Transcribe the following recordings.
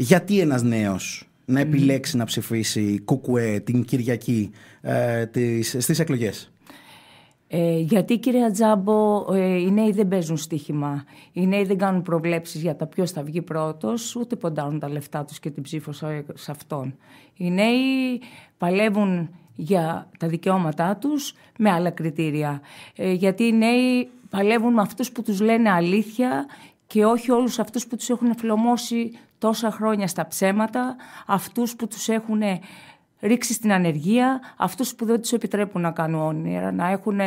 γιατί ένας νέος να επιλέξει να ψηφίσει κουκουέ την Κυριακή ε, τις, στις εκλογές. Ε, γιατί κυρία Τζάμπο ε, οι νέοι δεν παίζουν στοίχημα, οι νέοι δεν κάνουν προβλέψεις για τα ποιος θα βγει πρώτος, ούτε ποντάρουν τα λεφτά τους και την ψήφο σε αυτόν. Οι νέοι παλεύουν για τα δικαιώματά τους με άλλα κριτήρια, ε, γιατί οι νέοι παλεύουν με αυτούς που τους λένε αλήθεια και όχι όλους αυτούς που τους έχουν φλωμώσει τόσα χρόνια στα ψέματα, αυτούς που τους έχουν ρίξει στην ανεργία, αυτούς που δεν τους επιτρέπουν να κάνουν όνειρα, να έχουν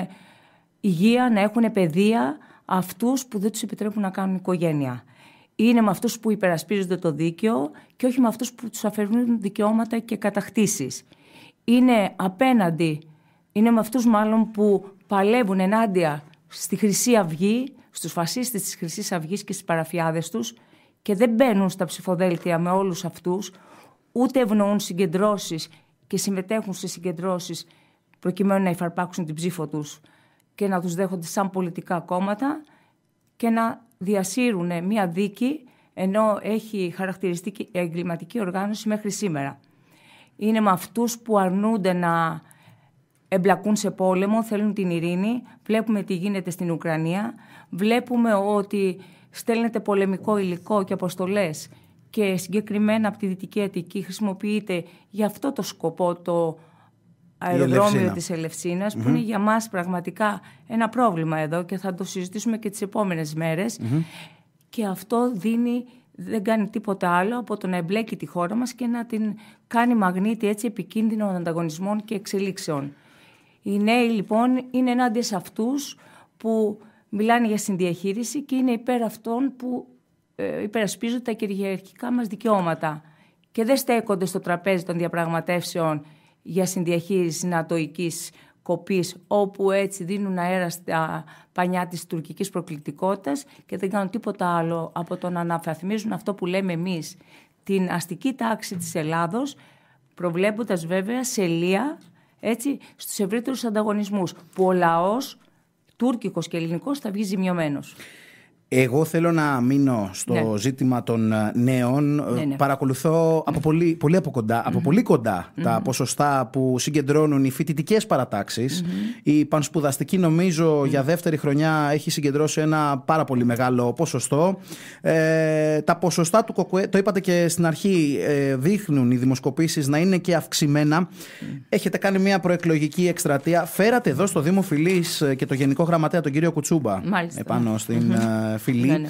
υγεία, να έχουν παιδεία, αυτούς που δεν τους επιτρέπουν να κάνουν οικογένεια. Είναι με αυτούς που υπερασπίζονται το δίκαιο και όχι με αυτούς που τους αφαιρούν δικαιώματα και κατακτήσεις. Είναι απέναντι, είναι με αυτούς μάλλον που παλεύουν ενάντια στη Χρυσή Αυγή, Στους φασίστες της χρυσής αυγής και στις παραφιάδες τους και δεν μπαίνουν στα ψηφοδέλτια με όλους αυτούς, ούτε ευνοούν συγκεντρώσεις και συμμετέχουν σε συγκεντρώσεις προκειμένου να υφαρπάξουν την ψήφο τους και να τους δέχονται σαν πολιτικά κόμματα και να διασύρουν μια δίκη ενώ έχει χαρακτηριστεί εγκληματική οργάνωση μέχρι σήμερα. Είναι με αυτούς που αρνούνται να εμπλακούν σε πόλεμο, θέλουν την ειρήνη. Βλέπουμε τι γίνεται στην Ουκρανία. Βλέπουμε ότι στέλνεται πολεμικό υλικό και αποστολές και συγκεκριμένα από τη Δυτική Αττική χρησιμοποιείται για αυτό το σκοπό το αεροδρόμιο της ελευσινας που είναι για μας πραγματικά ένα πρόβλημα εδώ και θα το συζητήσουμε και τις επόμενες και αυτό δίνει δεν κάνει τίποτα άλλο από το να εμπλέκει τη χώρα μας και να την κάνει μαγνήτη έτσι επικίνδυνων ανταγωνισμών και εξελίξεων. Οι νέοι λοιπόν είναι ενάντια σε αυτούς που μιλάνε για συνδιαχείριση και είναι υπέρ αυτών που ε, υπερασπίζονται τα κυριαρχικά μας δικαιώματα και δεν στέκονται στο τραπέζι των διαπραγματεύσεων για συνδιαχείριση νατοικής κοπής όπου έτσι δίνουν αέρα στα πανιά της τουρκικής προκλητικότητας και δεν κάνουν τίποτα άλλο από το να αναφαθμίζουν αυτό που λέμε εμείς την αστική τάξη της Ελλάδος προβλέποντας βέβαια σε έτσι, στους ευρύτερους ανταγωνισμούς που ο λαός τουρκικός και ελληνικός θα βγει ζημιωμένος. Εγώ θέλω να μείνω στο ναι. ζήτημα των ε, νέων. Ε, ναι, ναι. Παρακολουθώ από πολύ, πολύ από mm-hmm. από πολύ τα ποσοστά που συγκεντρώνουν οι φοιτητικές Η πανσπουδαστική, νομίζω, για δεύτερη χρονιά έχει συγκεντρώσει ένα πάρα πολύ μεγάλο ποσοστό. Ε, τα ποσοστά του ΚΟΚΟΕ, το είπατε και στην αρχή, ε, δείχνουν οι δημοσκοπήσεις να είναι και αυξημένα. Έχετε κάνει μια προεκλογική εκστρατεία. Φέρατε εδώ στο Δήμο Φιλής και το Γενικό Γραμματέα, τον κύριο Κουτσούμπα, Μάλιστα. επάνω στην φίλη. Ναι, ναι.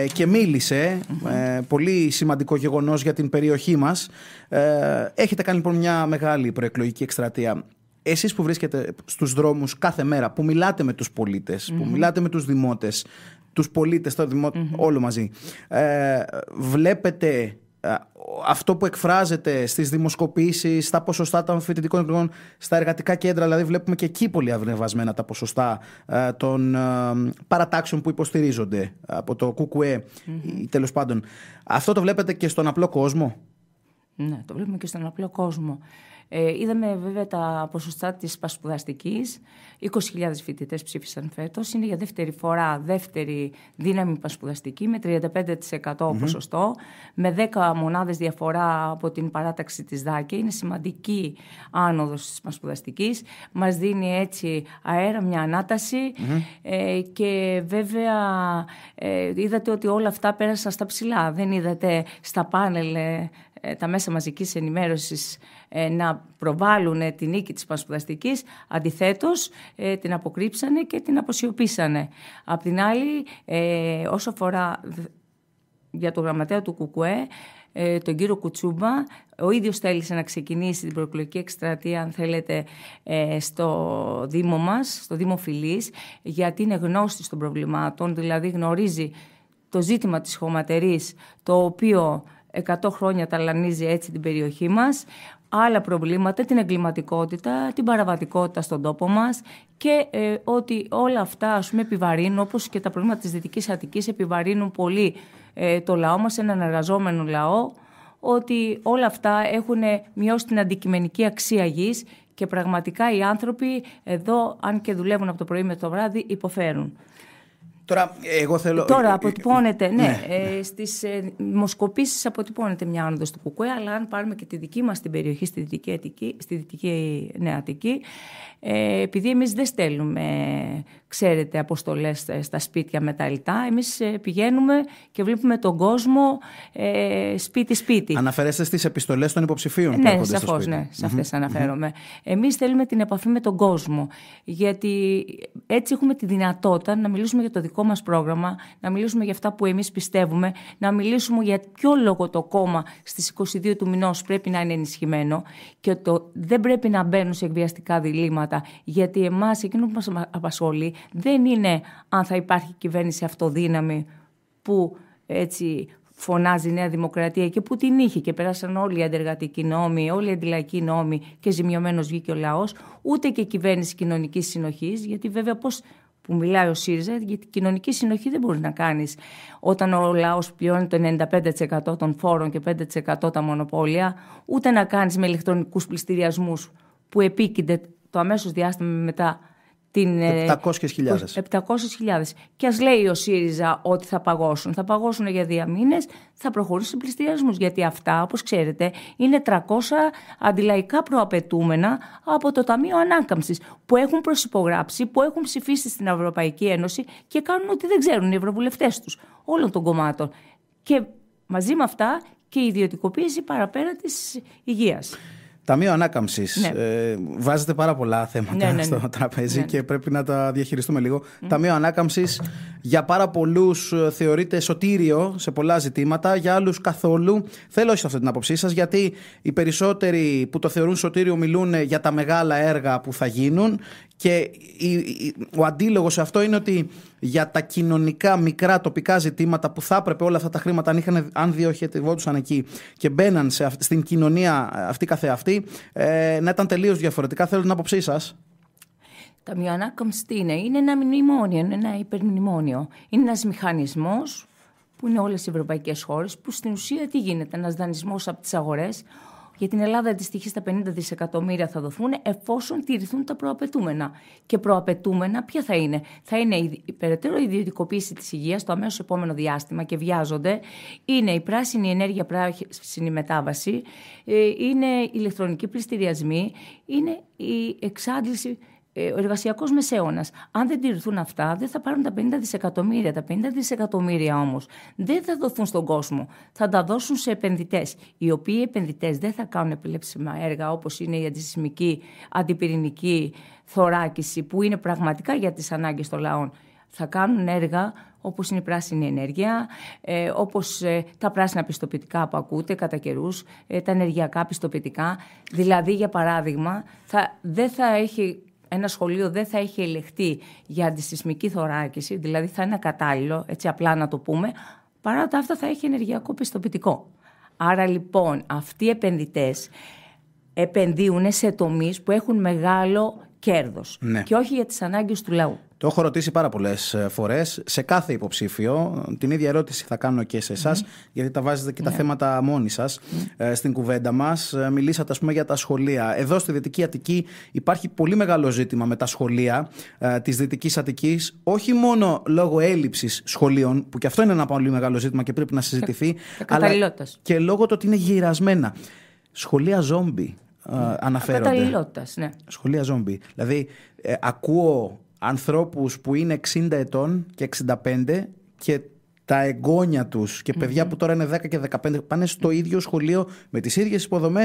Ε, και μιλησε ε, πολύ σημαντικό γεγονός για την περιοχή μας. Ε, έχετε κάνει λοιπόν μια μεγάλη προεκλογική εκστρατεία. Εσείς που βρίσκετε στους δρόμους κάθε μέρα, που μιλάτε με τους πολιτες που μιλάτε με τους δημότες, τους πολίτες, το δημο... όλο μαζί, βλέπετε ε, αυτό που εκφράζεται στις δημοσκοπήσεις, στα ποσοστά των φοιτητικών εκλογών, στα εργατικά κέντρα, δηλαδή βλέπουμε και εκεί πολύ αυνεβασμένα τα ποσοστά ε, των ε, παρατάξεων που υποστηρίζονται από το ΚΚΕ, mm τέλος πάντων. Αυτό το βλέπετε και στον απλό κόσμο. Ναι, το βλέπουμε και στον απλό κόσμο. Ε, είδαμε βέβαια τα ποσοστά της πασπουδαστικής. 20.000 φοιτητές ψήφισαν φέτος. Είναι για δεύτερη φορά δεύτερη δύναμη πασπουδαστική με 35% mm-hmm. ποσοστό. Με 10 μονάδες διαφορά από την παράταξη της ΔΑΚΕ. Είναι σημαντική άνοδος της πασπουδαστικής. Μας δίνει έτσι αέρα, μια αναταση Ε, και βέβαια ε, είδατε ότι όλα αυτά πέρασαν στα ψηλά. Δεν είδατε στα πάνελ ε, ε, τα μέσα μαζικής ενημέρωσης ε, να προβάλλουν τη νίκη της πανσπουδαστικής, αντιθέτως ε, την αποκρύψανε και την αποσιωπήσανε. Απ' την άλλη, όσο αφορά για το γραμματέα του Κουκούε τον κύριο Κουτσούμπα. Ο ίδιος θέλησε να ξεκινήσει την προεκλογική εκστρατεία, αν θέλετε, στο Δήμο μας, στο Δήμο Φιλής, γιατί είναι γνώστης των προβλημάτων, δηλαδή γνωρίζει το ζήτημα της χωματερής, το οποίο 100 χρόνια ταλανίζει έτσι την περιοχή μας, άλλα προβλήματα, την εγκληματικότητα, την παραβατικότητα στον τόπο μας και ε, ότι όλα αυτά ας πούμε, επιβαρύνουν, όπως και τα προβλήματα της Δυτικής Αττικής επιβαρύνουν πολύ ε, το λαό μας, έναν εργαζόμενο λαό, ότι όλα αυτά έχουν μειώσει την αντικειμενική αξία γης και πραγματικά οι άνθρωποι εδώ, αν και δουλεύουν από το πρωί με το βράδυ, υποφέρουν. Τώρα, εγώ θέλω... Τώρα ε, ε, ε, αποτυπώνεται, ναι, ναι, ναι. στις ε, αποτυπώνεται μια άνοδος του Κουκουέ, αλλά αν πάρουμε και τη δική μας την περιοχή στη Δυτική, Αττική, στη Δυτική Αττική, επειδή εμείς δεν στέλνουμε, ξέρετε, αποστολές στα σπίτια με τα λιτά, εμείς πηγαίνουμε και βλέπουμε τον κόσμο σπίτι-σπίτι. Αναφέρεστε στις επιστολές των υποψηφίων που ναι, σαφώς, στο Ναι, σε αυτες αναφέρομαι. Εμείς θέλουμε την επαφή με τον κόσμο, γιατί έτσι έχουμε τη δυνατότητα να μιλήσουμε για το δικό δικό μας πρόγραμμα, να μιλήσουμε για αυτά που εμείς πιστεύουμε, να μιλήσουμε για ποιο λόγο το κόμμα στις 22 του μηνός πρέπει να είναι ενισχυμένο και ότι δεν πρέπει να μπαίνουν σε εκβιαστικά διλήμματα, γιατί εμάς εκείνο που μας απασχολεί δεν είναι αν θα υπάρχει κυβέρνηση αυτοδύναμη που έτσι φωνάζει η Νέα Δημοκρατία και που την είχε και περάσαν όλοι οι αντεργατικοί νόμοι, όλοι οι αντιλαϊκοί νόμοι και ζημιωμένος βγήκε ο λαός, ούτε και κυβέρνηση κοινωνικής συνοχής, γιατί βέβαια πώς που μιλάει ο ΣΥΡΙΖΑ, γιατί κοινωνική συνοχή δεν μπορεί να κάνεις όταν ο λαός πληρώνει το 95% των φόρων και 5% τα μονοπόλια, ούτε να κάνεις με ηλεκτρονικούς πληστηριασμούς που επίκυνται το αμέσως διάστημα μετά την. 700.000. Ε, 700.000. Και ας λέει ο ΣΥΡΙΖΑ ότι θα παγώσουν. Θα παγώσουν για δύο μήνες, θα προχωρήσουν σε πληστηριασμούς. Γιατί αυτά, όπως ξέρετε, είναι 300 αντιλαϊκά προαπαιτούμενα από το Ταμείο Ανάκαμψης που έχουν προσυπογράψει, που έχουν ψηφίσει στην Ευρωπαϊκή Ένωση και κάνουν ότι δεν ξέρουν οι ευρωβουλευτές τους όλων των κομμάτων. Και μαζί με αυτά και η ιδιωτικοποίηση παραπέρα της υγείας. Ταμείο Ανάκαμψης. Ναι. Ε, βάζετε πάρα πολλά θέματα ναι, ναι, στο τραπέζι και πρέπει να τα διαχειριστούμε λίγο. Ταμείο Ανάκαμψης για πάρα πολλούς ε, θεωρείται σωτήριο σε πολλά ζητήματα, για άλλους καθόλου. Θέλω όχι αυτή την άποψή σας, γιατί οι περισσότεροι που το θεωρούν σωτήριο μιλούν για τα μεγάλα έργα που θα γίνουν και ο αντίλογος σε αυτό είναι ότι για τα κοινωνικά μικρά τοπικά ζητήματα που θα έπρεπε όλα αυτά τα χρήματα αν, είχαν, αν διοχετευόντουσαν εκεί και μπαίναν σε, στην κοινωνία αυτή καθεαυτή ε, να ήταν τελείως διαφορετικά. Θέλω την άποψή σας. τα Ανάκαμψη τι είναι, είναι ένα μνημόνιο, είναι ένα υπερμνημόνιο. Είναι ένας μηχανισμός που είναι όλες οι ευρωπαϊκές χώρες, που στην ουσία τι γίνεται, ένας δανεισμός από τις αγορές, για την Ελλάδα αντιστοιχεί στα 50 δισεκατομμύρια θα δοθούν εφόσον τηρηθούν τα προαπαιτούμενα. Και προαπαιτούμενα ποια θα είναι. Θα είναι η περαιτέρω ιδιωτικοποίηση της υγείας το αμέσως επόμενο διάστημα και βιάζονται. Είναι η πράσινη ενέργεια πράσινη μετάβαση. Ε, είναι ηλεκτρονική πληστηριασμοί. Είναι η εξάντληση ε, ο εργασιακός μεσαίωνας. Αν δεν τηρηθούν αυτά, δεν θα πάρουν τα 50 δισεκατομμύρια. Τα 50 δισεκατομμύρια όμως δεν θα δοθούν στον κόσμο. Θα τα δώσουν σε επενδυτές. Οι οποίοι επενδυτές δεν θα κάνουν επιλέψιμα έργα όπως είναι η αντισυσμική, αντιπυρηνική θωράκιση, που είναι πραγματικά για τις ανάγκες των λαών. Θα κάνουν έργα όπως είναι η πράσινη ενέργεια, ε, όπως ε, τα πράσινα πιστοποιητικά που ακούτε κατά καιρούς, τα ενεργειακά πιστοποιητικά. Δηλαδή, για παράδειγμα, θα, δεν θα έχει ένα σχολείο δεν θα έχει ελεχτεί για αντισυσμική θωράκιση, δηλαδή θα είναι κατάλληλο, έτσι απλά να το πούμε, παρά τα αυτά θα έχει ενεργειακό πιστοποιητικό. Άρα λοιπόν αυτοί οι επενδυτές επενδύουν σε τομείς που έχουν μεγάλο κέρδος. Ναι. Και όχι για τις ανάγκες του λαού. Το έχω ρωτήσει πάρα πολλές ε, φορές σε κάθε υποψήφιο. Την ίδια ερώτηση θα κάνω και σε εσα ναι. γιατί τα βάζετε και τα ναι. θέματα μόνοι σας ε, στην κουβέντα μας. Ε, μιλήσατε, ας πούμε, για τα σχολεία. Εδώ στη Δυτική Αττική υπάρχει πολύ μεγάλο ζήτημα με τα σχολεία της Δυτικής Αττικής, όχι μόνο λόγω έλλειψης σχολείων, που και αυτό είναι ένα πολύ μεγάλο ζήτημα και πρέπει να συζητηθεί, και αλλά και λόγω του ότι είναι γυρασμένα. Σχολεία ζόμπι. Ε, αναφέρονται. Καταλληλότητας, ναι. Σχολεία ζόμπι. Δηλαδή, ε, ακούω ανθρώπους που είναι 60 ετών και 65 και τα εγγόνια τους και παιδια που τώρα είναι 10 και 15 πάνε στο ίδιο σχολείο με τις ίδιες υποδομές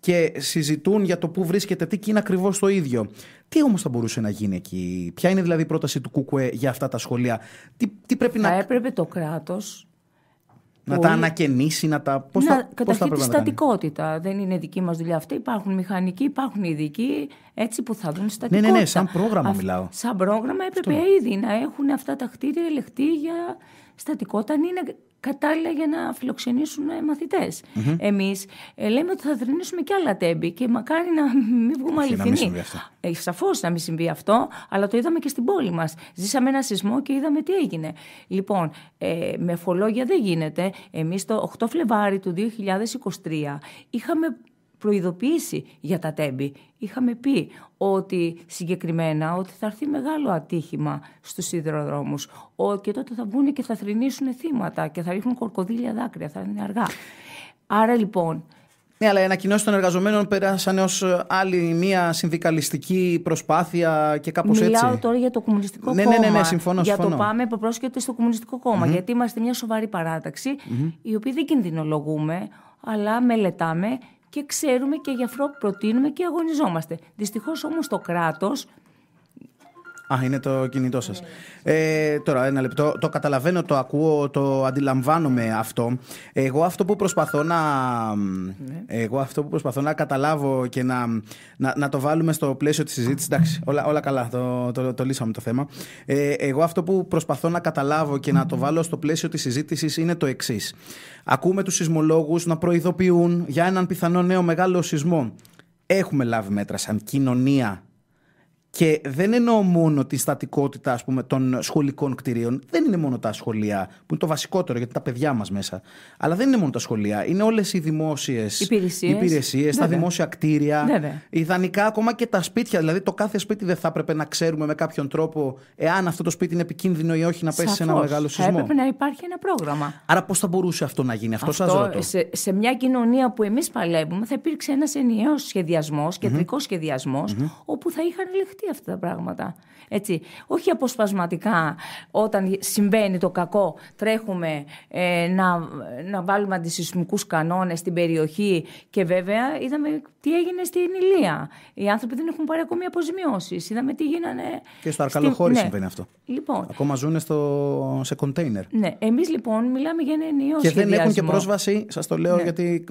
και συζητούν για το πού βρίσκεται τι και είναι ακριβώς το ίδιο. Τι όμως θα μπορούσε να γίνει εκεί, Ποια είναι δηλαδή η πρόταση του Κούκουε για αυτά τα σχολεία, Τι, πρέπει να. Θα έπρεπε το κράτος να τα ανακαινήσει, να τα. Πώς θα, πώς θα πρέπει τη στατικότητα. δεν είναι δική μας δουλειά αυτή. Υπάρχουν μηχανικοί, υπάρχουν ειδικοί έτσι που θα δουν στατικότητα. Ναι, ναι, ναι, σαν πρόγραμμα μιλάω. Σαν πρόγραμμα έπρεπε ήδη να έχουν αυτά τα χτίρια ελεχτή για στατικότητα. είναι κατάλληλα για να φιλοξενήσουν ε, μαθητές. Mm-hmm. Εμείς ε, λέμε ότι θα δρυνήσουμε και άλλα τέμπη και μακάρι να μην βγούμε αληθινοί. Ε, Σαφώς να μην συμβεί αυτό, αλλά το είδαμε και στην πόλη μας. Ζήσαμε ένα σεισμό και είδαμε τι έγινε. Λοιπόν, ε, με φολόγια δεν γίνεται. Εμείς το 8 Φλεβάρι του 2023 είχαμε προειδοποιήσει για τα τέμπη. Είχαμε πει ότι συγκεκριμένα ότι θα έρθει μεγάλο ατύχημα στους σιδηροδρόμους και τότε θα μπουν και θα θρυνήσουν θύματα και θα ρίχνουν κορκοδίλια δάκρυα, θα είναι αργά. Άρα λοιπόν... Ναι, αλλά οι ανακοινώσεις των εργαζομένων πέρασαν ως άλλη μια συνδικαλιστική προσπάθεια και κάπως έτσι. Μιλάω τώρα για το Κομμουνιστικό ναι, Κόμμα. Ναι, ναι, ναι, συμφωνώ. Για το πάμε που πρόσκειται στο Κομμουνιστικό Κόμμα. Mm-hmm. Γιατί είμαστε μια σοβαρή η οποία δεν κινδυνολογούμε, αλλά μελετάμε και ξέρουμε και γι' αυτό προτείνουμε και αγωνιζόμαστε. Δυστυχώς όμως το κράτος Α, είναι το κινητό σας. Ε, τώρα, ένα λεπτό. Το καταλαβαίνω, το ακούω, το αντιλαμβάνομαι αυτό. Εγώ αυτό που προσπαθώ να, ναι. εγώ αυτό που προσπαθώ να καταλάβω και να, να, να το βάλουμε στο πλαίσιο της συζήτησης. Εντάξει, όλα, όλα καλά, το, το, το, λύσαμε το θέμα. Ε, εγώ αυτό που προσπαθώ να καταλάβω και να το βάλω στο πλαίσιο της συζήτησης είναι το εξής. Ακούμε τους σεισμολόγους να προειδοποιούν για έναν πιθανό νέο μεγάλο σεισμό. Έχουμε λάβει μέτρα σαν κοινωνία και δεν εννοώ μόνο τη στατικότητα ας πούμε, των σχολικών κτηρίων. Δεν είναι μόνο τα σχολεία, που είναι το βασικότερο γιατί τα παιδιά μας μέσα. Αλλά δεν είναι μόνο τα σχολεία. Είναι όλες οι δημόσιες υπηρεσίες, τα δημόσια κτίρια. Βέβαια. Ιδανικά ακόμα και τα σπίτια. Δηλαδή το κάθε σπίτι δεν θα έπρεπε να ξέρουμε με κάποιον τρόπο εάν αυτό το σπίτι είναι επικίνδυνο ή όχι να πέσει σε ένα μεγάλο σεισμό. Θα έπρεπε να υπάρχει ένα πρόγραμμα. Άρα πώς θα μπορούσε αυτό να γίνει, αυτός, αυτό σας Σε, σε μια κοινωνία που εμείς παλεύουμε θα υπήρξε ένας ενιαίος σχεδιασμός, κεντρικός mm-hmm. σχεδιασμός, mm-hmm. όπου θα είχαν λεχτεί αυτά τα πράγματα. Έτσι. Όχι αποσπασματικά όταν συμβαίνει το κακό τρέχουμε ε, να, να βάλουμε αντισυσμικούς κανόνες στην περιοχή και βέβαια είδαμε τι έγινε στην Ηλία. Οι άνθρωποι δεν έχουν πάρει ακόμη αποζημιώσεις. Είδαμε τι γίνανε... Και στο Αρκαλοχώρι στη... Ναι. συμβαίνει ναι. αυτό. Λοιπόν, ακόμα ζουν στο... σε κοντέινερ. Ναι. Εμείς λοιπόν μιλάμε για ένα ενίο Και δεν έχουν και πρόσβαση, σας το λέω ναι. γιατί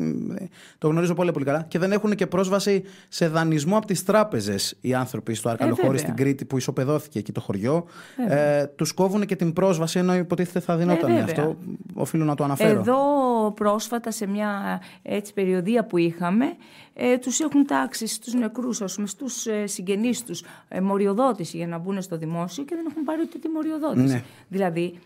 το γνωρίζω πολύ πολύ καλά, και δεν έχουν και πρόσβαση σε δανεισμό από τις τράπεζες οι άνθρωποι στο καλοχώρη ε, στην Κρήτη που ισοπεδώθηκε εκεί το χωριό. Ε, ε τους κόβουν και την πρόσβαση ενώ υποτίθεται θα δινόταν. Ε, ναι, αυτό οφείλω να το αναφέρω. Εδώ πρόσφατα σε μια έτσι, περιοδία που είχαμε, ε, τους έχουν τάξει στους νεκρούς, ας πούμε, στους ε, συγγενείς τους ε, μοριοδότηση για να μπουν στο δημόσιο και δεν έχουν πάρει ούτε τη μοριοδότηση. Ναι. Δηλαδή,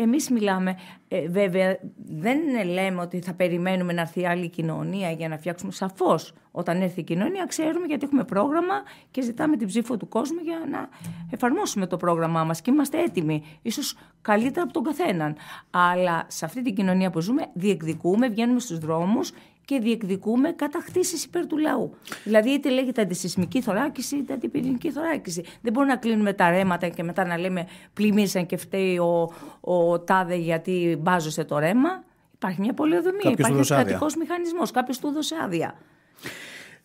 εμείς μιλάμε, ε, βέβαια δεν λέμε ότι θα περιμένουμε να έρθει άλλη κοινωνία για να φτιάξουμε σαφώς όταν έρθει η κοινωνία ξέρουμε γιατί έχουμε πρόγραμμα και ζητάμε την ψήφο του κόσμου για να εφαρμόσουμε το πρόγραμμά μας και είμαστε έτοιμοι, ίσως καλύτερα από τον καθέναν. Αλλά σε αυτή την κοινωνία που ζούμε διεκδικούμε, βγαίνουμε στους δρόμους και διεκδικούμε κατακτήσεις υπέρ του λαού. Δηλαδή, είτε λέγεται αντισυσμική θωράκιση, είτε αντιπυρηνική θωράκιση. Δεν μπορούμε να κλείνουμε τα ρέματα και μετά να λέμε πλημμύρισαν και φταίει ο, ο Τάδε γιατί μπάζωσε το ρέμα. Υπάρχει μια πολεοδομία, υπάρχει ένα κρατικός μηχανισμός. Κάποιος του έδωσε άδεια.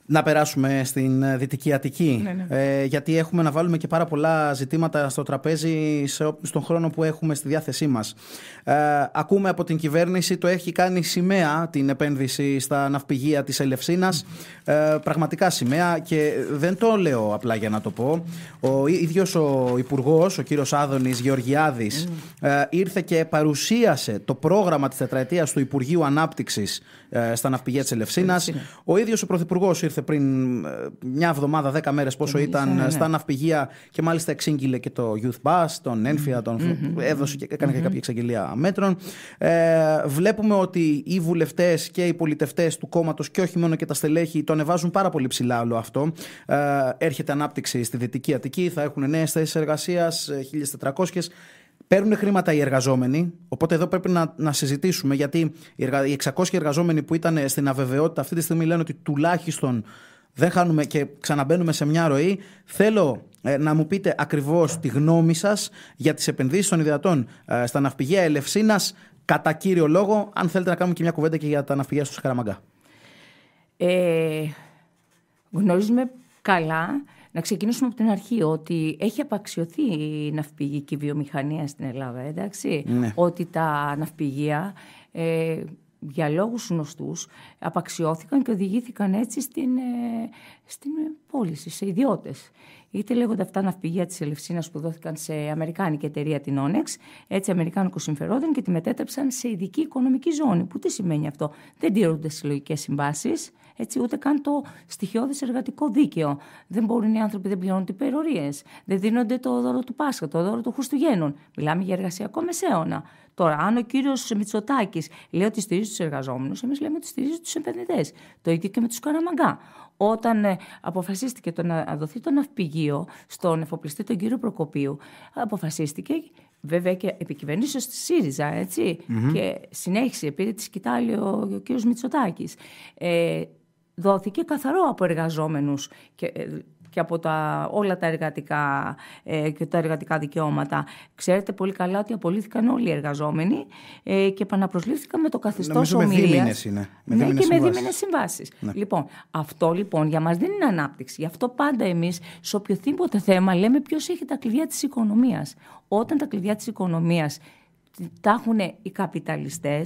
Να περάσουμε στην ε, Δυτική Αττική. Ναι, ναι. Ε, γιατί έχουμε να βάλουμε και πάρα πολλά ζητήματα στο τραπέζι σε, στον χρόνο που έχουμε στη διάθεσή μας. Ε, ακούμε από την κυβέρνηση το έχει κάνει σημαία την επένδυση στα ναυπηγεία της Ελευσίνας. Ε, πραγματικά σημαία και δεν το λέω απλά για να το πω. Ο ίδιος ο Υπουργός, ο κύριος Άδωνης Γεωργιάδης, ναι. ήρθε και παρουσίασε το πρόγραμμα της τετραετίας του Υπουργείου Ανάπτυξης στα ναυπηγεία της Ελευσίνας. Ο ίδιος ο Πρωθυπουργός ήρθε πριν ε, μια εβδομάδα, δέκα μέρες πόσο ήταν, ναι, ναι. Ε, στα ναυπηγεία και μάλιστα εξήγηλε και το Youth Bus, τον Ένφια, τον έδωσε και εκανε και κάποια εξαγγελία μέτρων. Ε, βλέπουμε ότι οι βουλευτές και οι πολιτευτές του κόμματος και όχι μόνο και τα στελέχη το ανεβάζουν πάρα πολύ ψηλά όλο αυτό. Ε, έρχεται ανάπτυξη στη Δυτική Αττική, θα έχουν νέες θέσεις εργασίας, 1.400. Παίρνουν χρήματα οι εργαζόμενοι, οπότε εδώ πρέπει να, να συζητήσουμε γιατί οι 600 εργαζόμενοι που ήταν στην αβεβαιότητα αυτή τη στιγμή λένε ότι τουλάχιστον δεν χάνουμε και ξαναμπαίνουμε σε μια ροή. Θέλω ε, να μου πείτε ακριβώς τη γνώμη σας για τις επενδύσεις των ιδεατών ε, στα ναυπηγεία Ελευσίνας κατά κύριο λόγο, αν θέλετε να κάνουμε και μια κουβέντα και για τα ναυπηγεία στο Σκαραμαγκά. Ε, γνωρίζουμε καλά να ξεκινήσουμε από την αρχή ότι έχει απαξιωθεί η ναυπηγική βιομηχανία στην Ελλάδα, εντάξει. Ναι. Ότι τα ναυπηγεία ε, για λόγους γνωστούς απαξιώθηκαν και οδηγήθηκαν έτσι στην, ε, στην πώληση σε ιδιώτες είτε λέγονται αυτά ναυπηγεία της Ελευσίνας που δόθηκαν σε Αμερικάνικη εταιρεία την Onex, έτσι Αμερικάνικου συμφερόντων και τη μετέτρεψαν σε ειδική οικονομική ζώνη. Που τι σημαίνει αυτό, δεν τηρούνται συλλογικές συμβάσεις, έτσι ούτε καν το στοιχειώδε εργατικό δίκαιο. Δεν μπορούν οι άνθρωποι, δεν πληρώνουν τις περιορίες, δεν δίνονται το δώρο του Πάσχα, το δώρο του Χριστουγέννων. Μιλάμε για εργασιακό μεσαίωνα. Τώρα, αν ο κύριος Μητσοτάκης λέει ότι στηρίζει τους εργαζόμενους, εμείς λέμε ότι στηρίζει τους επενδυτές. Το ίδιο και με τους Καραμαγκά. Όταν ε, αποφασίστηκε το να δοθεί το ναυπηγείο στον εφοπλιστή τον κύριο Προκοπίου, αποφασίστηκε βέβαια και επικυβερνήσεω της ΣΥΡΙΖΑ, ετσι Και συνέχισε, επειδή τη κοιτάει ο, ο κύριος Μητσοτάκης. Ε, δόθηκε καθαρό από εργαζόμενους και ε, και από όλα τα εργατικά ε, τα εργατικά δικαιώματα. Ξέρετε πολύ καλά ότι απολύθηκαν όλοι οι εργαζόμενοι ε, και επαναπροσλήφθηκαν με το καθεστώς ομιλία. Με είναι. Με ναι, και με δίμηνε συμβάσεις. Ναι. Λοιπόν, αυτό λοιπόν για μας δεν είναι ανάπτυξη. Γι' αυτό πάντα εμείς σε οποιοδήποτε θέμα λέμε ποιος έχει τα κλειδιά της οικονομίας. Όταν τα κλειδιά της οικονομίας τα έχουν οι καπιταλιστές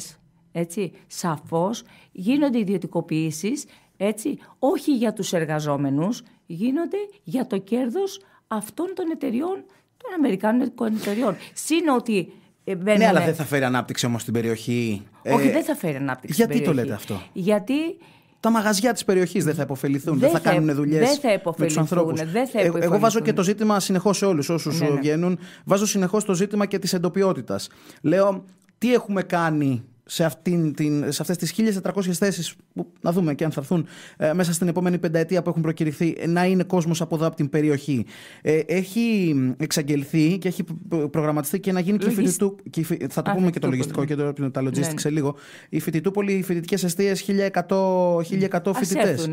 έτσι, σαφώς γίνονται ιδιωτικοποιήσεις, έτσι, όχι για τους εργαζόμενους, γίνονται για το κέρδος αυτών των εταιριών, των Αμερικάνων εταιριών. Σύν ότι ε, Ναι, αλλά δεν θα φέρει ανάπτυξη όμως στην περιοχή. Ε, Όχι, δεν θα φέρει ανάπτυξη. Γιατί περιοχή. το λέτε αυτό. Γιατί. Τα μαγαζιά της περιοχής δεν θα υποφεληθούν, δεν, θα, θα κάνουν δουλειέ με τους ανθρώπου. Εγώ, εγώ βάζω και το ζήτημα συνεχώς σε όλους όσους ναι, ναι. βγαίνουν. Βάζω συνεχώς το ζήτημα και της εντοπιότητας. Λέω, τι έχουμε κάνει σε, αυτήν, την, σε αυτές τις 1.400 θέσεις που να δούμε και αν θα έρθουν ε, μέσα στην επόμενη πενταετία που έχουν προκηρυχθεί να είναι κόσμος από εδώ από την περιοχή. Ε, έχει εξαγγελθεί και έχει προγραμματιστεί και να γίνει και, φοιτητού, θα το πούμε και το λογιστικό και το, ναι, τα ναι. logistics σε λίγο. Η φοιτητούπολη, οι φοιτητικές αιστείες 1.100, 1100 φοιτητές.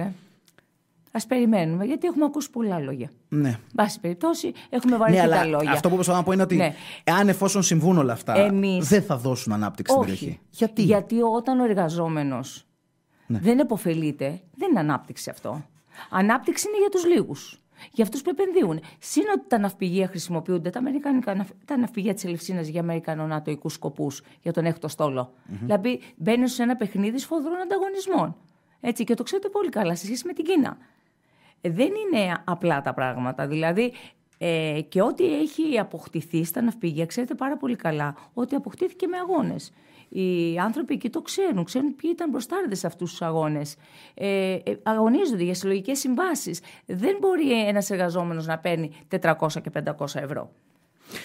Α περιμένουμε, γιατί έχουμε ακούσει πολλά λόγια. Ναι. Βάση περιπτώσει, έχουμε βαρεθεί ναι, τα λόγια. Αυτό που προσπαθώ να πω είναι ότι ναι. εφόσον συμβούν όλα αυτά, δεν θα δώσουν ανάπτυξη στην περιοχή. Γιατί? γιατί όταν ο εργαζόμενος ναι. δεν επωφελείται, δεν είναι ανάπτυξη αυτό. Ανάπτυξη είναι για τους λίγους. Για αυτούς που επενδύουν. Σύν ότι τα ναυπηγεία χρησιμοποιούνται, τα, τα ναυπηγεία της Ελευσίνας για Αμερικανονατοικού σκοπούς, για τον έκτο στόλο. Mm-hmm. Δηλαδή μπαίνουν σε ένα παιχνίδι σφοδρών ανταγωνισμών. Έτσι, και το ξέρετε πολύ καλά σε σχέση με την Κίνα δεν είναι απλά τα πράγματα. Δηλαδή, ε, και ό,τι έχει αποκτηθεί στα ναυπηγεία, ξέρετε πάρα πολύ καλά ότι αποκτήθηκε με αγώνες. Οι άνθρωποι εκεί το ξέρουν, ξέρουν ποιοι ήταν μπροστάρδε σε αυτούς τους αγώνες. Ε, ε, αγωνίζονται για συλλογικές συμβάσεις. Δεν μπορεί ένας εργαζόμενος να παίρνει 400 και 500 ευρώ.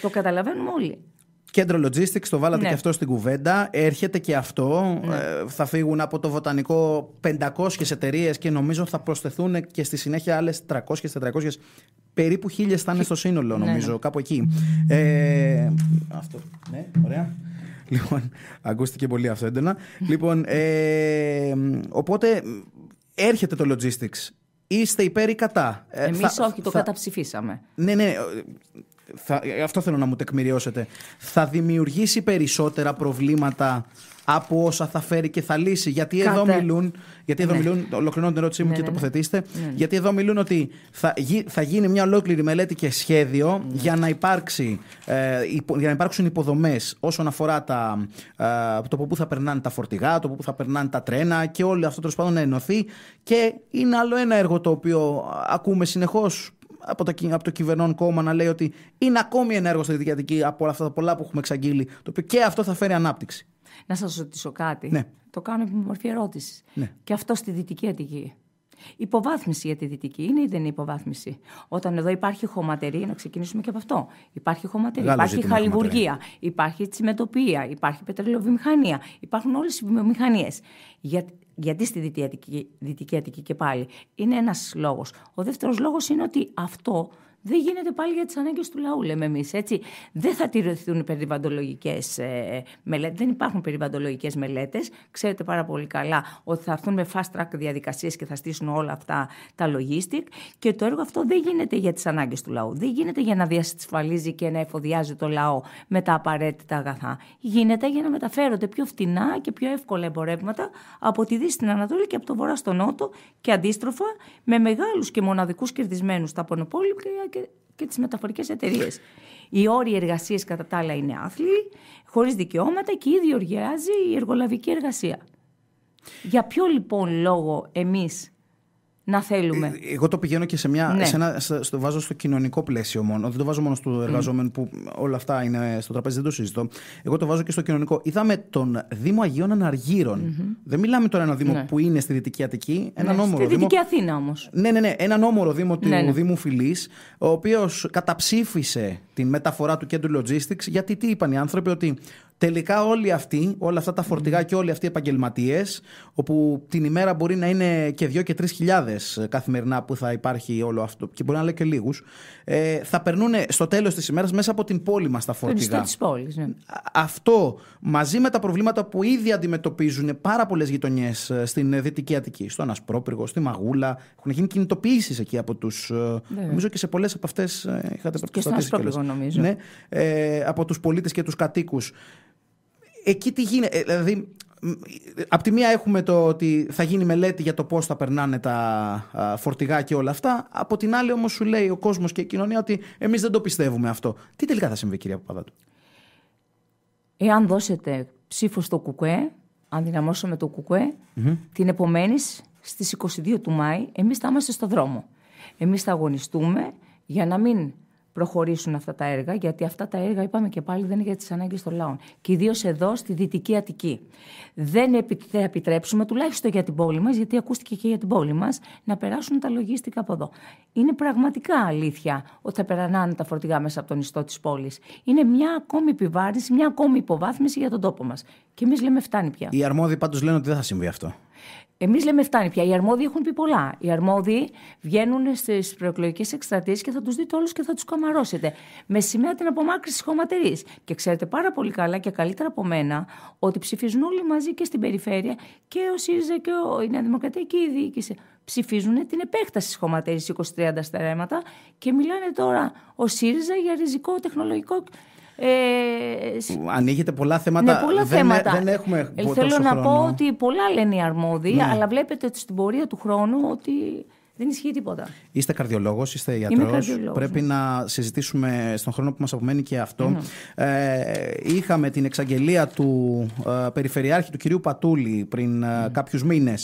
Το καταλαβαίνουμε όλοι. Κέντρο Logistics, το βάλατε ναι. και αυτό στην κουβέντα. Έρχεται και αυτό. Ναι. Ε, θα φύγουν από το βοτανικό 500 εταιρείες και νομίζω θα προσθεθούν και στη συνέχεια άλλες 300-400. Περίπου χίλιες θα είναι στο σύνολο, ναι, νομίζω, κάπου εκεί. Ε, αυτό. Ναι, ωραία. Λοιπόν, ακούστηκε πολύ αυτό έντονα. Λοιπόν, ε, οπότε έρχεται το logistics. Είστε υπέρ ή κατά. Ε, Εμείς όχι, το θα... καταψηφίσαμε. Ναι, ναι, αυτό θέλω να μου τεκμηριώσετε, θα δημιουργήσει περισσότερα προβλήματα από όσα θα φέρει και θα λύσει. Γιατί Κάτε. εδώ μιλούν, γιατί εδώ ναι. μιλούν, ολοκληρώνω την ερώτησή μου ναι, και ναι, ναι. τοποθετήστε, ναι, γιατί εδώ μιλούν ότι θα, θα γίνει μια ολόκληρη μελέτη και σχέδιο για, να υπάρξει, ε, για να υπάρξουν υποδομές όσον αφορά τα, ε, το που θα περνάνε τα φορτηγά, το που θα περνάνε τα τρένα και όλο αυτό τέλος πάντων να ενωθεί και είναι άλλο ένα έργο το οποίο ακούμε συνεχώς από το, από το κυβερνών κόμμα να λέει ότι είναι ακόμη ενέργος στη Δυτική Αττική από αυτά τα πολλά που έχουμε εξαγγείλει, το οποίο και αυτό θα φέρει ανάπτυξη. Να σας ρωτήσω κάτι. Ναι. Το κάνω με μορφή ερώτησης. Ναι. Και αυτό στη Δυτική Αττική. Υποβάθμιση για τη Δυτική είναι ή δεν είναι υποβάθμιση. Όταν εδώ υπάρχει χωματερή, να ξεκινήσουμε και από αυτό. Υπάρχει χωματερή, υπάρχει χαλιβουργία, υπάρχει τσιμετοπία, υπάρχει πετρελαιοβιομηχανία, υπάρχουν όλες οι βιομηχανίες. Γιατί στη Δυτική Αττική, και πάλι. Είναι ένας λόγος. Ο δεύτερος λόγος είναι ότι αυτό δεν γίνεται πάλι για τις ανάγκες του λαού, λέμε εμείς. Δεν θα τηρηθούν περιβαντολογικέ ε, μελέτες. Δεν υπάρχουν περιβαντολογικέ μελέτες. Ξέρετε πάρα πολύ καλά ότι θα έρθουν με fast track διαδικασίες και θα στήσουν όλα αυτά τα logistic. Και το έργο αυτό δεν γίνεται για τις ανάγκες του λαού. Δεν γίνεται για να διασφαλίζει και να εφοδιάζει το λαό με τα απαραίτητα αγαθά. Γίνεται για να μεταφέρονται πιο φτηνά και πιο εύκολα εμπορεύματα από τη Δύση στην Ανατολή και από το Βορρά στον Νότο και αντίστροφα με μεγάλους και μοναδικούς κερδισμένους τα πονοπόλια και, και τις μεταφορικές εταιρείες. Οι όροι εργασίε κατά τα άλλα είναι άθλιοι, χωρίς δικαιώματα και ήδη οργιάζει η εργολαβική εργασία. Για ποιο λοιπόν λόγο εμείς να θέλουμε. Ε, εγώ το πηγαίνω και σε μια. Ναι. Σε ένα, στο βάζω στο κοινωνικό πλαίσιο μόνο. Δεν το βάζω μόνο στο εργαζόμενο mm. που όλα αυτά είναι στο τραπέζι, δεν το συζητώ. Εγώ το βάζω και στο κοινωνικό. Είδαμε τον Δήμο Αγίων Αναργύρων. Mm-hmm. Δεν μιλάμε τώρα ένα Δήμο ναι. που είναι στη Δυτική Αττική. Ένα ναι, Στη Δυτική δήμο... Αθήνα όμως. Ναι, ναι, ναι. Έναν όμορο Δήμο του ναι, ναι. Δήμου Φιλής, ο οποίος καταψήφισε την μεταφορά του κέντρου logistics γιατί τι είπαν οι άνθρωποι ότι Τελικά όλοι αυτοί, όλα αυτά τα φορτηγά και όλοι αυτοί οι επαγγελματίες, όπου την ημέρα μπορεί να είναι και δύο και τρεις χιλιάδες καθημερινά που θα υπάρχει όλο αυτό, και μπορεί να λέει και λίγους, ε, θα περνούν στο τέλος της ημέρας μέσα από την πόλη μας τα φορτηγά. Της πόλης, ναι. Αυτό μαζί με τα προβλήματα που ήδη αντιμετωπίζουν πάρα πολλές γειτονιές ε, στην Δυτική Αττική, στον Ασπρόπυργο, στη Μαγούλα. Έχουν γίνει κινητοποιήσεις εκεί από τους. Ε, νομίζω και σε πολλές από αυτές είχατε Και στον Ασπρόπυργο, νομίζω. Ναι, από τους πολίτες και τους κατοίκους εκεί τι γίνεται. Ε, δηλαδή, από τη μία έχουμε το ότι θα γίνει μελέτη για το πώς θα περνάνε τα φορτηγά και όλα αυτά. Από την άλλη όμως σου λέει ο κόσμος και η κοινωνία ότι εμείς δεν το πιστεύουμε αυτό. Τι τελικά θα συμβεί κυρία Παπαδάτου. Εάν δώσετε ψήφο στο ΚΚΕ, αν δυναμώσουμε το ΚΚΕ, την επομένης στις 22 του Μάη εμείς θα είμαστε στο δρόμο. Εμείς θα αγωνιστούμε για να μην προχωρήσουν αυτά τα έργα, γιατί αυτά τα έργα, είπαμε και πάλι, δεν είναι για τις ανάγκες των λαών. Και ιδίως εδώ, στη Δυτική Αττική. Δεν θα επιτρέψουμε, τουλάχιστον για την πόλη μας, γιατί ακούστηκε και για την πόλη μας, να περάσουν τα λογίστικα από εδώ. Είναι πραγματικά αλήθεια ότι θα περνάνε τα φορτηγά μέσα από τον ιστό της πόλης. Είναι μια ακόμη επιβάρυνση, μια ακόμη υποβάθμιση για τον τόπο μας. Και εμείς λέμε φτάνει πια. Οι αρμόδιοι πάντως λένε ότι δεν θα συμβεί αυτό. Εμείς λέμε φτάνει πια. Οι αρμόδιοι έχουν πει πολλά. Οι αρμόδιοι βγαίνουν στις προεκλογικές εκστρατείες και θα τους δείτε όλους και θα τους καμαρώσετε. Με σημαία την απομάκρυνση τη χωματερής. Και ξέρετε πάρα πολύ καλά και καλύτερα από μένα ότι ψηφίζουν όλοι μαζί και στην περιφέρεια και ο ΣΥΡΙΖΑ και η Νέα Δημοκρατία και η διοίκηση. Ψηφίζουν την επέκταση τη χωματερή 20-30 στερέματα και μιλάνε τώρα ο ΣΥΡΙΖΑ για ριζικό τεχνολογικό ε, πολλά θέματα. Ναι, πολλά δεν, θέματα. Ε, δεν έχουμε ε, Θέλω να πω ότι πολλά λένε οι αρμόδιοι, ναι. αλλά βλέπετε στην πορεία του χρόνου ότι δεν ισχύει τίποτα. Είστε καρδιολόγος, είστε ιατρό. Πρέπει ναι. να συζητήσουμε στον χρόνο που μας απομένει και αυτό. Ε, είχαμε την εξαγγελία του ε, Περιφερειάρχη του κυρίου Πατούλη πριν ε, κάποιους κάποιους μήνες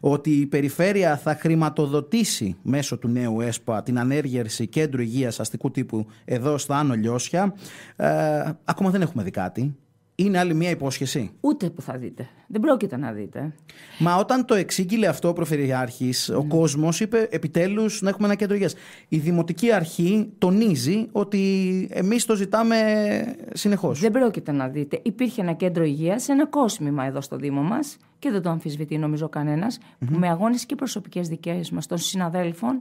ότι η Περιφέρεια θα χρηματοδοτήσει μέσω του νέου ΕΣΠΑ την ανέργερση κέντρου υγείας αστικού τύπου εδώ στα Άνω Λιώσια. Ακόμα δεν έχουμε δει κάτι είναι άλλη μία υπόσχεση. Ούτε που θα δείτε. Δεν πρόκειται να δείτε. Μα όταν το εξήγηλε αυτό ο Προφυριάρχη, ο ναι. κόσμος είπε επιτέλους να έχουμε ένα κέντρο υγείας. Η Δημοτική Αρχή τονίζει ότι εμείς το ζητάμε συνεχώς. Δεν πρόκειται να δείτε. Υπήρχε ένα κέντρο υγείας, ένα κόσμημα εδώ στο Δήμο μας και δεν το αμφισβητεί νομίζω που με αγώνες και προσωπικές δικές μας των συναδέλφων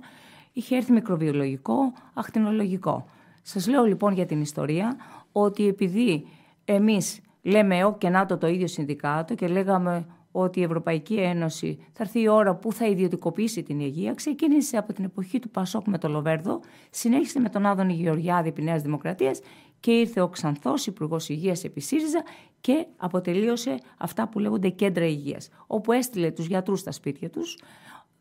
είχε έρθει μικροβιολογικό, ακτινολογικό. Σας λέω λοιπόν για την ιστορία ότι επειδή εμείς λέμε ο και να το το ίδιο συνδικάτο και λέγαμε ότι η Ευρωπαϊκή Ένωση θα έρθει η ώρα που θα ιδιωτικοποιήσει την υγεία, ξεκίνησε από την εποχή του Πασόκ με τον Λοβέρδο, συνέχισε με τον Άδωνη Γεωργιάδη επί Νέας Δημοκρατίας και ήρθε ο Ξανθός, Υπουργός Υγείας επί ΣΥΡΙΖΑ και αποτελείωσε αυτά που λέγονται κέντρα υγείας. όπου έστειλε τους γιατρούς στα σπίτια τους,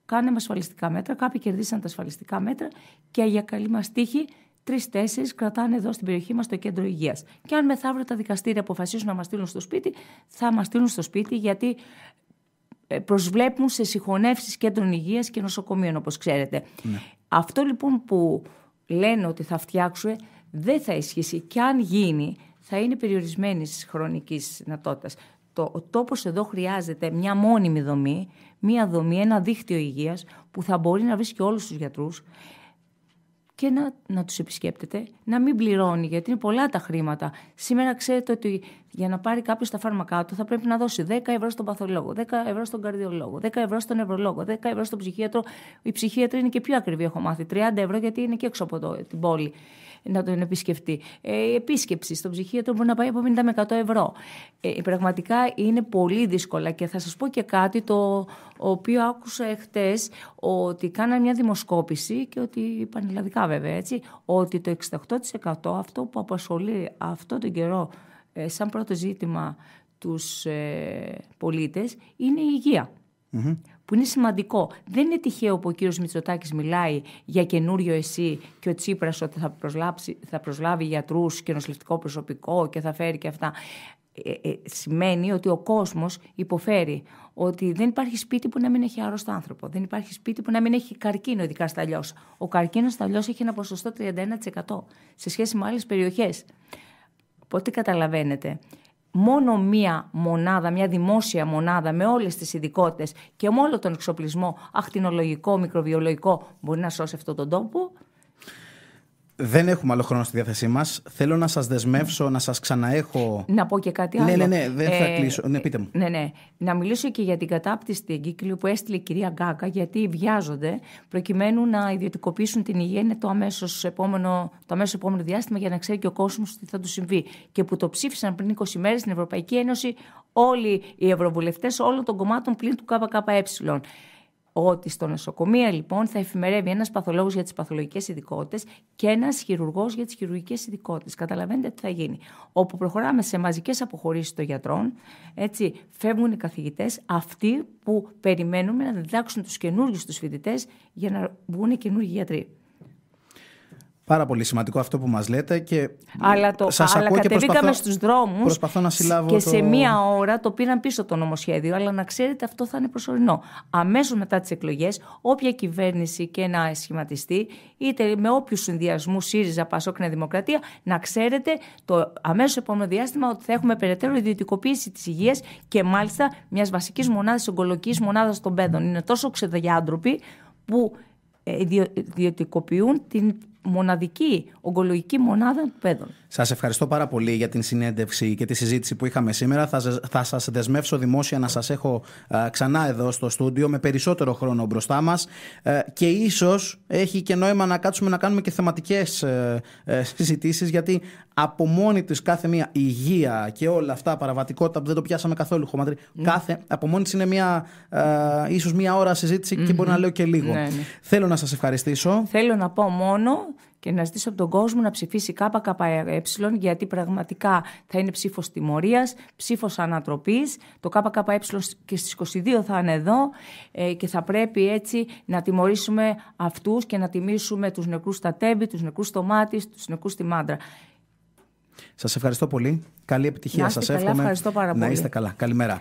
κάναμε ασφαλιστικά μέτρα, κάποιοι κερδίσαν τα ασφαλιστικά μέτρα και για καλή μας τύχη τρει-τέσσερι κρατάνε εδώ στην περιοχή μας το κέντρο υγείας. Και αν μεθαύριο τα δικαστήρια αποφασίσουν να μας στείλουν στο σπίτι, θα μας στείλουν στο σπίτι γιατί ε, προσβλέπουν σε συγχωνεύσεις κέντρων υγείας και νοσοκομείων, όπως ξέρετε. Ναι. Αυτό λοιπόν που λένε ότι θα φτιάξουν δεν θα ισχύσει. Και αν γίνει, θα είναι περιορισμένη τη χρονικής δυνατότητας. Το, ο τόπος εδώ χρειάζεται μια μόνιμη δομή, μια δομή, ένα δίκτυο υγείας που θα μπορεί να βρίσκει όλους τους γιατρούς και να, να τους επισκέπτεται, να μην πληρώνει γιατί είναι πολλά τα χρήματα. Σήμερα ξέρετε ότι για να πάρει κάποιος τα φάρμακά του θα πρέπει να δώσει 10 ευρώ στον παθολόγο, 10 ευρώ στον καρδιολόγο, 10 ευρώ στον νευρολόγο, 10 ευρώ στον ψυχίατρο. Οι ψυχίατρο είναι και πιο ακριβοί, έχω μάθει. 30 ευρώ γιατί είναι και έξω από την πόλη να τον επισκεφτεί. Ε, η επίσκεψη στον ψυχίατρο μπορεί να πάει από 50 με 100 ευρώ. Ε, πραγματικά είναι πολύ δύσκολα και θα σας πω και κάτι το οποίο άκουσα εχθές ότι κάνανε μια δημοσκόπηση και ότι πανελλαδικά βέβαια έτσι ότι το 68% αυτό που απασχολεί αυτό τον καιρό ε, σαν πρώτο ζήτημα τους πολίτες είναι η υγεια που είναι σημαντικό. Δεν είναι τυχαίο που ο κύριος Μητσοτάκης μιλάει για καινούριο εσύ και ο Τσίπρας ότι θα, προσλάψει, θα προσλάβει γιατρούς και νοσηλευτικό προσωπικό και θα φέρει και αυτά. Ε, ε, σημαίνει ότι ο κόσμος υποφέρει ότι δεν υπάρχει σπίτι που να μην έχει άρρωστο άνθρωπο. Δεν υπάρχει σπίτι που να μην έχει καρκίνο, ειδικά στα Ο καρκίνος στα έχει ένα ποσοστό 31% σε σχέση με άλλες περιοχές. Οπότε καταλαβαίνετε μόνο μία μονάδα, μία δημόσια μονάδα με όλες τις ειδικότητες και με όλο τον εξοπλισμό ακτινολογικό, μικροβιολογικό μπορεί να σώσει αυτόν τον τόπο, δεν έχουμε άλλο χρόνο στη διάθεσή μας. Θέλω να σας δεσμεύσω, να σας ξαναέχω. Να πω και κάτι άλλο. Ναι, ναι, ναι, δεν θα ε, κλείσω. Ναι, πείτε μου. Ναι, ναι. Να μιλήσω και για την κατάπτυστη στην εγκύκλου που έστειλε η κυρία Γκάκα, γιατί βιάζονται προκειμένου να ιδιωτικοποιήσουν την υγεία το αμέσως επόμενο, επόμενο διάστημα για να ξέρει και ο κόσμος τι θα του συμβεί. Και που το ψήφισαν πριν 20 μέρες στην Ευρωπαϊκή Ένωση όλοι οι ευρωβουλευτές όλων των κομμάτων πλην του ΚΚΕ ότι στο νοσοκομείο λοιπόν θα εφημερεύει ένας παθολόγος για τις παθολογικές ειδικότητες και ένας χειρουργός για τις χειρουργικές ειδικότητες. Καταλαβαίνετε τι θα γίνει. Όπου προχωράμε σε μαζικές αποχωρήσεις των γιατρών, έτσι, φεύγουν οι καθηγητές, αυτοί που περιμένουμε να διδάξουν τους καινούριου τους φοιτητές για να μπουν καινούργιοι γιατροί. Πάρα πολύ σημαντικό αυτό που μας λέτε και αλλά το, σας αλλά ακούω και προσπαθώ, στους προσπαθώ να συλλάβω και σε μία ώρα το πήραν πίσω το νομοσχέδιο αλλά να ξέρετε αυτό θα είναι προσωρινό. Αμέσως μετά τις εκλογές, όποια κυβέρνηση και να σχηματιστεί είτε με όποιους συνδυασμούς ΣΥΡΙΖΑ, ΠΑΣΟΚ, Νέα Δημοκρατία να ξέρετε το αμέσως επόμενο διάστημα ότι θα έχουμε περαιτέρω ιδιωτικοποίηση της υγείας και μάλιστα μιας βασικής μονάδας ογκολογικής μονάδας των παιδών. Είναι τόσο ξεδογιάντροποι που ε, ιδιωτικοποιούν την μοναδική ογκολογική μονάδα παιδών. Σας ευχαριστώ πάρα πολύ για την συνέντευξη και τη συζήτηση που είχαμε σήμερα. Θα, θα σας δεσμεύσω δημόσια να σας έχω ξανά εδώ στο στούντιο με περισσότερο χρόνο μπροστά μας ε, και ίσως έχει και νόημα να κάτσουμε να κάνουμε και θεματικές ε, ε, συζητήσεις, γιατί από μόνη της κάθε μία υγεία και όλα αυτά, παραβατικότητα που δεν το πιάσαμε καθόλου χωματρή. Ναι. Κάθε, από μόνης τη είναι μία, ε, ίσως μία ώρα συζήτηση και μπορεί να λέω και λίγο. Ναι, ναι. Θέλω να σας ευχαριστήσω. Θέλω να πω μόνο και να ζητήσω από τον κόσμο να ψηφίσει ΚΚΕ, γιατί πραγματικά θα είναι ψήφος τιμωρίας, ψήφος ανατροπής. Το ΚΚΕ και στις 22 θα είναι εδώ ε, και θα πρέπει έτσι να τιμωρήσουμε αυτούς και να τιμήσουμε τους νεκρούς στα τέμπη, τους νεκρούς στο μάτι, τους νεκρούς στη μάντρα. Σας ευχαριστώ πολύ. Καλή επιτυχία σα εύχομαι. Ευχαριστώ πολύ. Να είστε καλά. Καλημέρα.